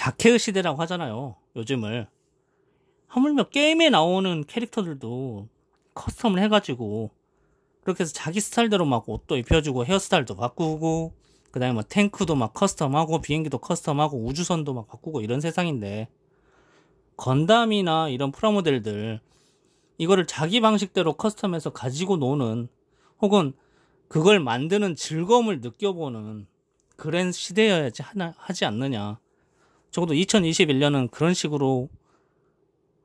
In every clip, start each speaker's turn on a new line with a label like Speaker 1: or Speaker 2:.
Speaker 1: 자켓 케 시대라고 하잖아요. 요즘을. 하물며 게임에 나오는 캐릭터들도 커스텀을 해가지고 그렇게 해서 자기 스타일대로 막 옷도 입혀주고 헤어스타일도 바꾸고 그 다음에 뭐 탱크도 막 커스텀하고 비행기도 커스텀하고 우주선도 막 바꾸고 이런 세상인데 건담이나 이런 프라모델들 이거를 자기 방식대로 커스텀해서 가지고 노는 혹은 그걸 만드는 즐거움을 느껴보는 그런 시대여야지 하나, 하지 않느냐 적어도 2021년은 그런 식으로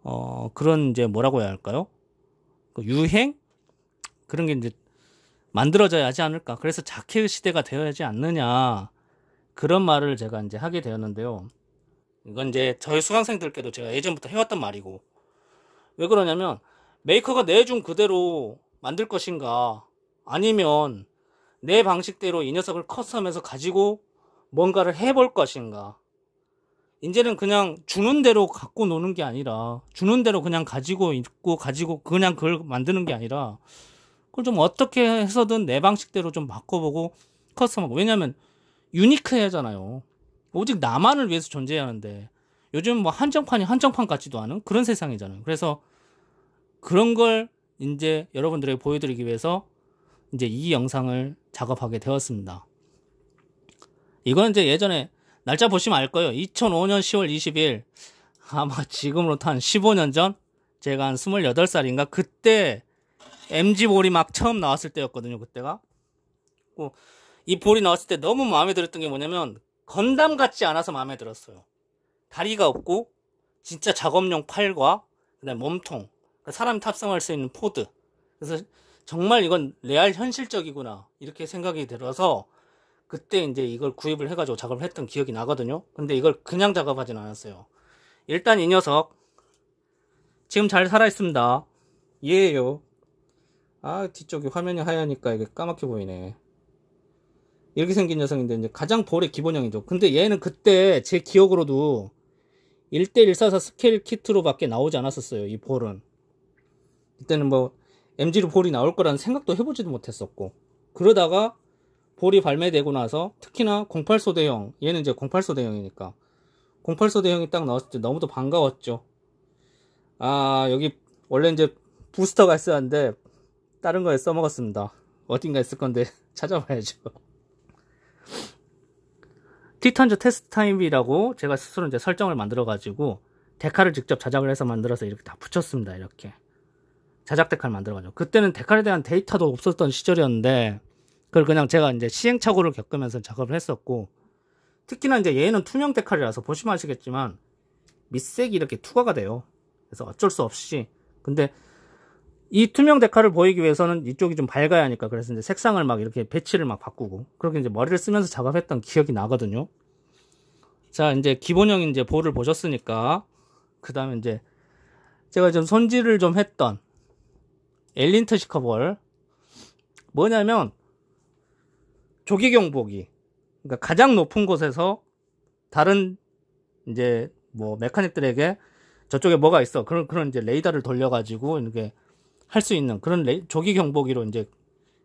Speaker 1: 어 그런 이제 뭐라고 해야 할까요? 그 유행 그런 게 이제 만들어져야 하지 않을까. 그래서 자켓 시대가 되어야지 않느냐 그런 말을 제가 이제 하게 되었는데요. 이건 이제 저희 수강생들께도 제가 예전부터 해왔던 말이고 왜 그러냐면 메이커가 내준 그대로 만들 것인가 아니면 내 방식대로 이 녀석을 커스텀해서 가지고 뭔가를 해볼 것인가 이제는 그냥 주는 대로 갖고 노는 게 아니라 주는 대로 그냥 가지고 있고 가지고 그냥 그걸 만드는 게 아니라 그걸 좀 어떻게 해서든 내 방식대로 좀 바꿔보고 커스텀하고 왜냐면 유니크해잖아요 오직 나만을 위해서 존재하는데 요즘 뭐 한정판이 한정판 같지도 않은 그런 세상이잖아요 그래서 그런 걸 이제 여러분들에게 보여드리기 위해서 이제 이 영상을 작업하게 되었습니다 이건 이제 예전에 날짜 보시면 알 거예요. 2005년 10월 20일 아마 지금으로부터 한 15년 전 제가 한 28살인가 그때 MG 볼이 막 처음 나왔을 때였거든요. 그때가 어, 이 볼이 나왔을 때 너무 마음에 들었던 게 뭐냐면 건담 같지 않아서 마음에 들었어요. 다리가 없고 진짜 작업용 팔과 그다음 몸통 그러니까 사람 탑승할 수 있는 포드 그래서 정말 이건 레알 현실적이구나 이렇게 생각이 들어서 그때 이제 이걸 구입을 해가지고 작업을 했던 기억이 나거든요. 근데 이걸 그냥 작업하진 않았어요. 일단 이 녀석 지금 잘 살아있습니다. 얘예요. 아 뒤쪽이 화면이 하얘니까 이게 까맣게 보이네. 이렇게 생긴 녀석인데 이제 가장 볼의 기본형이죠. 근데 얘는 그때 제 기억으로도 1대144 스케일 키트로 밖에 나오지 않았었어요. 이 볼은. 이때는뭐 MG로 볼이 나올 거라는 생각도 해보지도 못했었고 그러다가 볼이 발매되고 나서 특히나 08 소대형 얘는 이제 08 소대형이니까 08 소대형이 딱 나왔을 때 너무도 반가웠죠. 아 여기 원래 이제 부스터가 있었는데 다른 거에 써먹었습니다. 어딘가 있을 건데 찾아봐야죠. 티탄즈 테스트 타임이라고 제가 스스로 이제 설정을 만들어 가지고 데카를 직접 자작을 해서 만들어서 이렇게 다 붙였습니다. 이렇게 자작 데카를 만들어 가지고 그때는 데카에 대한 데이터도 없었던 시절이었는데 그걸 그냥 제가 이제 시행착오를 겪으면서 작업을 했었고 특히나 이제 얘는 투명 데칼이라서 보시면 아시겠지만 밑색이 이렇게 투과가 돼요. 그래서 어쩔 수 없이 근데 이 투명 데칼을 보이기 위해서는 이쪽이 좀 밝아야 하니까 그래서 이제 색상을 막 이렇게 배치를 막 바꾸고 그렇게 이제 머리를 쓰면서 작업했던 기억이 나거든요. 자 이제 기본형 이제 볼을 보셨으니까 그 다음에 이제 제가 좀 손질을 좀 했던 엘린트 시커벌 뭐냐면 조기 경보기. 그러니까 가장 높은 곳에서 다른 이제 뭐 메카닉들에게 저쪽에 뭐가 있어. 그런 그런 이제 레이더를 돌려 가지고 이렇게 할 수 있는 그런 레이, 조기 경보기로 이제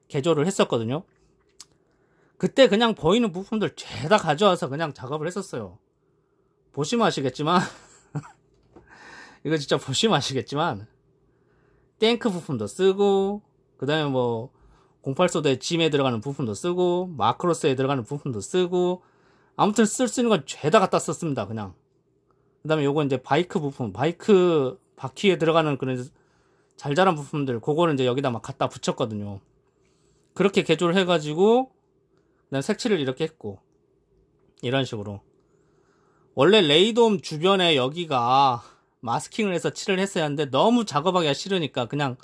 Speaker 1: 개조를 했었거든요. 그때 그냥 보이는 부품들 죄다 가져와서 그냥 작업을 했었어요. 보시면 아시겠지만 이거 진짜 보시면 아시겠지만 탱크 부품도 쓰고 그다음에 뭐0 8소대 짐에 들어가는 부품도 쓰고 마크로스에 들어가는 부품도 쓰고 아무튼 쓸 수 있는 건 죄다 갖다 썼습니다 그냥 그 다음에 요거 이제 바이크 부품 바이크 바퀴에 들어가는 그런 잘 자란 부품들 그거는 이제 여기다 막 갖다 붙였거든요 그렇게 개조를 해가지고 그냥 색칠을 이렇게 했고 이런 식으로 원래 레이돔 주변에 여기가 마스킹을 해서 칠을 했어야 하는데 너무 작업하기가 싫으니까 그냥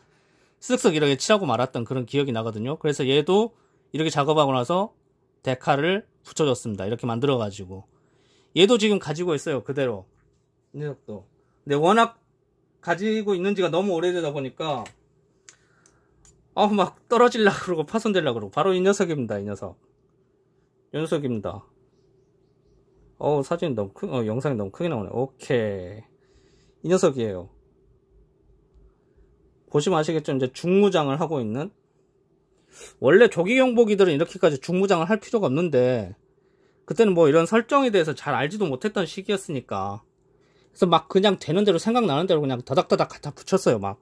Speaker 1: 쓱쓱 이렇게 칠하고 말았던 그런 기억이 나거든요. 그래서 얘도 이렇게 작업하고 나서 데카를 붙여줬습니다. 이렇게 만들어가지고 얘도 지금 가지고 있어요. 그대로 이 녀석도. 근데 워낙 가지고 있는지가 너무 오래되다 보니까 어막 아, 떨어질라 그러고 파손될라 그러고 바로 이 녀석입니다. 이 녀석. 이 녀석입니다. 어우 사진이 너무 크, 어 영상이 너무 크게 나오네. 오케이. 이 녀석이에요. 보시면 아시겠죠 이제 중무장을 하고 있는 원래 조기 경보기들은 이렇게까지 중무장을 할 필요가 없는데 그때는 뭐 이런 설정에 대해서 잘 알지도 못했던 시기였으니까 그래서 막 그냥 되는 대로 생각나는 대로 그냥 다닥다닥 갖다 붙였어요 막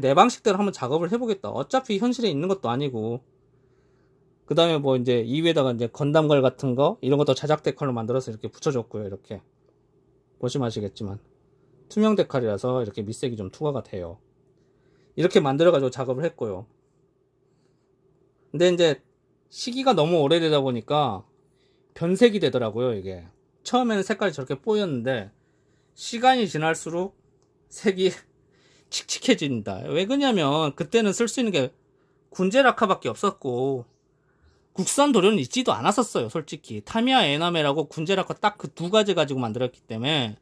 Speaker 1: 내 방식대로 한번 작업을 해보겠다 어차피 현실에 있는 것도 아니고 그 다음에 뭐 이제 이 위에다가 이제 건담걸 같은 거 이런 것도 자작 데칼로 만들어서 이렇게 붙여줬고요 이렇게 보시면 아시겠지만 투명 데칼이라서 이렇게 밑색이 좀 투과가 돼요 이렇게 만들어가지고 작업을 했고요. 근데 이제 시기가 너무 오래되다 보니까 변색이 되더라고요, 이게. 처음에는 색깔이 저렇게 뽀였는데 시간이 지날수록 색이 칙칙해진다. 왜 그러냐면 그때는 쓸 수 있는 게 군제 라카밖에 없었고 국산 도료는 있지도 않았었어요, 솔직히. 타미야 에나메라고 군제 라카 딱 그 두 가지 가지고 만들었기 때문에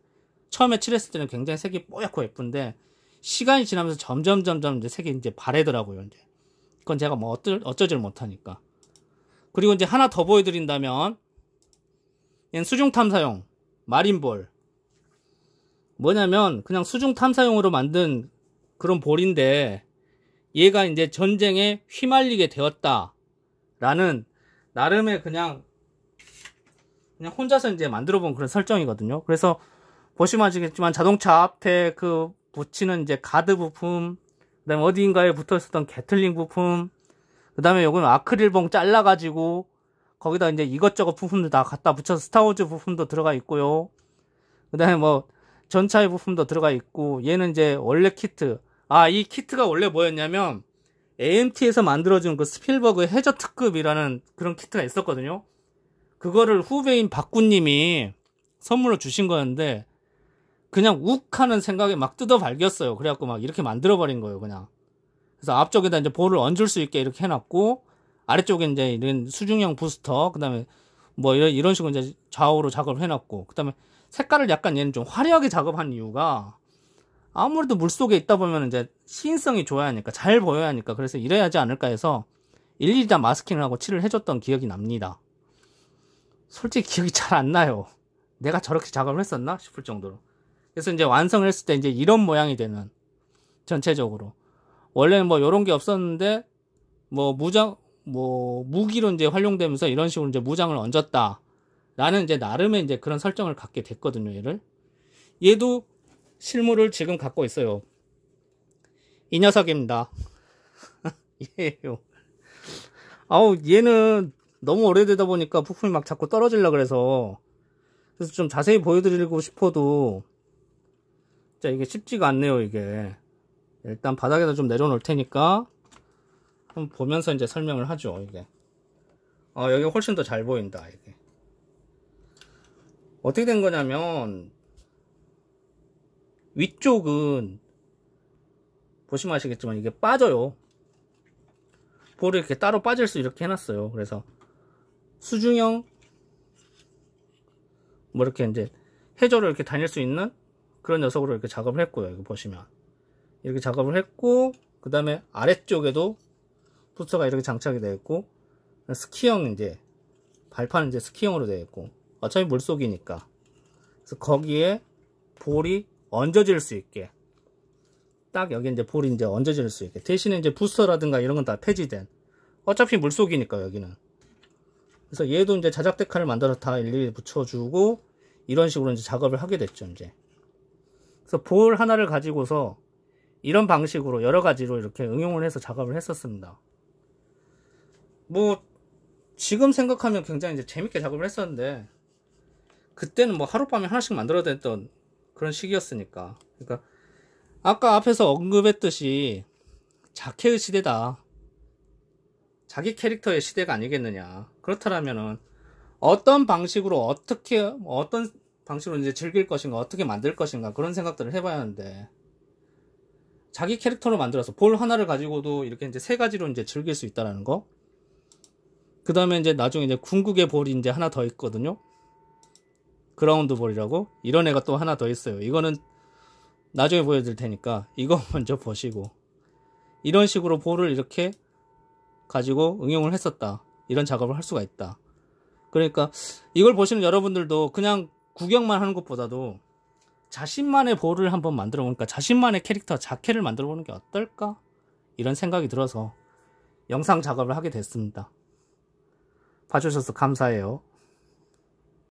Speaker 1: 처음에 칠했을 때는 굉장히 색이 뽀얗고 예쁜데 시간이 지나면서 점점 점점 이제 색이 이제 바래더라고요. 이제 그건 제가 뭐 어쩌, 어쩌질 못하니까. 그리고 이제 하나 더 보여드린다면 얘는 수중 탐사용 마린볼 뭐냐면 그냥 수중 탐사용으로 만든 그런 볼인데 얘가 이제 전쟁에 휘말리게 되었다 라는 나름의 그냥 그냥 혼자서 이제 만들어 본 그런 설정이거든요 그래서 보시면 아시겠지만 자동차 앞에 그 붙이는 이제 가드 부품, 그다음에 어디인가에 붙어 있었던 게틀링 부품, 그다음에 요거는 아크릴봉 잘라가지고 거기다 이제 이것저것 부품들 다 갖다 붙여서 스타워즈 부품도 들어가 있고요. 그다음에 뭐 전차의 부품도 들어가 있고 얘는 이제 원래 키트. 아 이 키트가 원래 뭐였냐면 AMT에서 만들어준 그 스필버그 해저 특급이라는 그런 키트가 있었거든요. 그거를 후배인 박구님이 선물로 주신 거였는데 그냥 욱 하는 생각에 막 뜯어 발겼어요. 그래갖고 막 이렇게 만들어버린 거예요, 그냥. 그래서 앞쪽에다 이제 볼을 얹을 수 있게 이렇게 해놨고, 아래쪽에 이제 이런 수중형 부스터, 그 다음에 뭐 이런, 이런 식으로 이제 좌우로 작업을 해놨고, 그 다음에 색깔을 약간 얘는 좀 화려하게 작업한 이유가 아무래도 물 속에 있다 보면 이제 시인성이 좋아야 하니까, 잘 보여야 하니까, 그래서 이래야 하지 않을까 해서 일일이 다 마스킹을 하고 칠을 해줬던 기억이 납니다. 솔직히 기억이 잘 안 나요. 내가 저렇게 작업을 했었나? 싶을 정도로. 그래서 이제 완성을 했을 때 이제 이런 모양이 되는 전체적으로 원래는 뭐 이런 게 없었는데 뭐 무장 뭐 무기로 이제 활용되면서 이런 식으로 이제 무장을 얹었다. 라는 이제 나름의 이제 그런 설정을 갖게 됐거든요, 얘를. 얘도 실물을 지금 갖고 있어요. 이 녀석입니다. 얘요. 아우, 얘는 너무 오래되다 보니까 부품이 막 자꾸 떨어질라 그래서 그래서 좀 자세히 보여드리고 싶어도 자 이게 쉽지가 않네요 이게 일단 바닥에다 좀 내려놓을 테니까 한번 보면서 이제 설명을 하죠 이게 아 여기 훨씬 더 잘 보인다 이게 어떻게 된 거냐면 위쪽은 보시면 아시겠지만 이게 빠져요 볼이 이렇게 따로 빠질 수 이렇게 해놨어요 그래서 수중형 뭐 이렇게 이제 해저를 이렇게 다닐 수 있는 그런 녀석으로 이렇게 작업을 했고요. 이거 보시면 이렇게 작업을 했고 그 다음에 아래쪽에도 부스터가 이렇게 장착이 되어 있고 스키형 이제 발판은 이제 스키형으로 되어 있고 어차피 물속이니까 그래서 거기에 볼이 얹어질 수 있게 딱 여기 이제 볼이 이제 얹어질 수 있게 대신에 이제 부스터라든가 이런 건 다 폐지된 어차피 물속이니까 여기는 그래서 얘도 이제 자작 데칼을 만들어서 다 일일이 붙여주고 이런 식으로 이제 작업을 하게 됐죠 이제 그래서 볼 하나를 가지고서 이런 방식으로 여러 가지로 이렇게 응용을 해서 작업을 했었습니다. 뭐 지금 생각하면 굉장히 이제 재밌게 작업을 했었는데 그때는 뭐 하룻밤에 하나씩 만들어야 됐던 그런 시기였으니까 그러니까 아까 앞에서 언급했듯이 자켓의 시대다 자기 캐릭터의 시대가 아니겠느냐 그렇다면은 어떤 방식으로 어떻게 어떤 방식으로 이제 즐길 것인가, 어떻게 만들 것인가 그런 생각들을 해봐야 하는데 자기 캐릭터로 만들어서 볼 하나를 가지고도 이렇게 이제 세 가지로 이제 즐길 수 있다라는 거. 그 다음에 이제 나중에 이제 궁극의 볼이 이제 하나 더 있거든요. 그라운드 볼이라고 이런 애가 또 하나 더 있어요. 이거는 나중에 보여드릴 테니까 이거 먼저 보시고 이런 식으로 볼을 이렇게 가지고 응용을 했었다. 이런 작업을 할 수가 있다. 그러니까 이걸 보시는 여러분들도 그냥 구경만 하는 것보다도 자신만의 볼을 한번 만들어 보니까 자신만의 캐릭터 자켓을 만들어 보는 게 어떨까? 이런 생각이 들어서 영상 작업을 하게 됐습니다. 봐주셔서 감사해요.